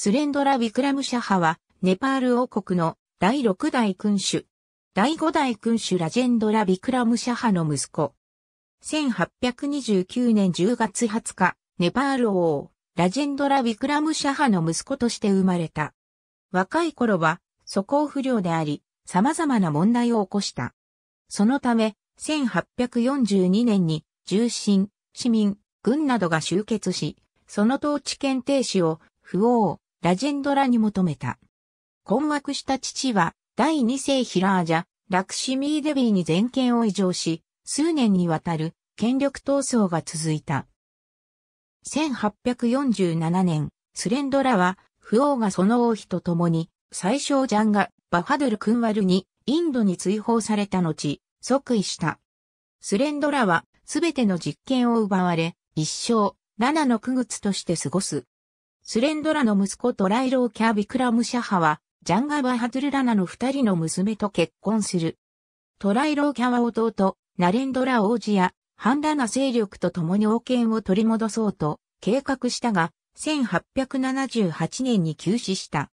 スレンドラ・ビクラムシャハは、ネパール王国の第6代君主。第5代君主ラジェンドラ・ビクラムシャハの息子。1829年10月20日、ネパール王、ラジェンドラ・ビクラムシャハの息子として生まれた。若い頃は、素行不良であり、様々な問題を起こした。そのため、1842年に、重臣、市民、軍などが集結し、その統治権停止を、不王、ラジェンドラに求めた。困惑した父は、第二世ヒラージャ、ラクシミー・デビーに全権を移譲し、数年にわたる権力闘争が続いた。1847年、スレンドラは、不王がその王妃と共に、最小ジャンがバハドル・クンワルにインドに追放された後、即位した。スレンドラは、すべての実権を奪われ、一生、ラナの区物として過ごす。スレンドラの息子トライローキャビクラムシャハは、ジャンガバハズルラナの二人の娘と結婚する。トライローキャは弟、ナレンドラ王子や、ハンダナ勢力と共に王権を取り戻そうと、計画したが、1878年に急死した。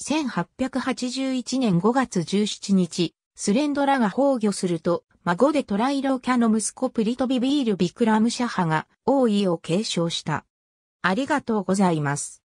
1881年5月17日、スレンドラが崩御すると、孫でトライローキャの息子プリトビビール・ビクラムシャハが王位を継承した。ありがとうございます。